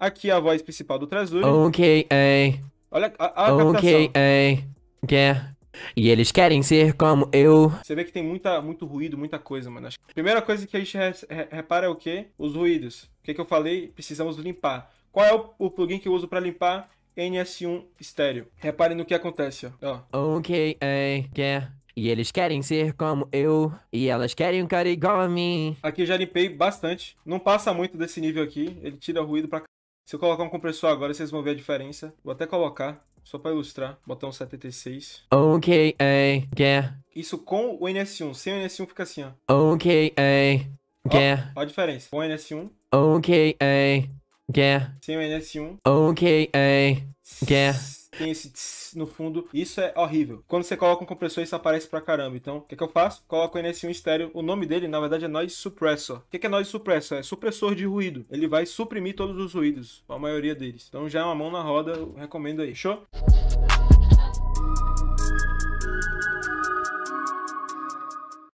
Aqui é a voz principal do Trasuri. Ok, é. Olha a, a Ok, é. Yeah. E eles querem ser como eu. Você vê que tem muita, muito ruído, muita coisa, mano. A primeira coisa que a gente re re repara é o quê? Os ruídos. O que, que eu falei? Precisamos limpar. Qual é o, o plugin que eu uso para limpar? NS1 estéreo. Reparem no que acontece, ó. Ok, é. Yeah. E eles querem ser como eu. E elas querem um cara igual a mim. Aqui eu já limpei bastante. Não passa muito desse nível aqui. Ele tira ruído pra se eu colocar um compressor agora, vocês vão ver a diferença. Vou até colocar, só para ilustrar, botão 76. Ok, é, yeah. Isso com o NS1, sem o NS1 fica assim, ó. Ok, é, yeah. Ó, ó a diferença, com o NS1. Ok, é, yeah. Sem o NS1. Ok, é, yeah tem esse tss no fundo. Isso é horrível. Quando você coloca um compressor, isso aparece pra caramba. Então, o que, é que eu faço? Coloco o NS1 estéreo. O nome dele, na verdade, é Noise Suppressor. O que, é que é Noise Suppressor? É supressor de ruído. Ele vai suprimir todos os ruídos, a maioria deles. Então já é uma mão na roda, recomendo aí. Show?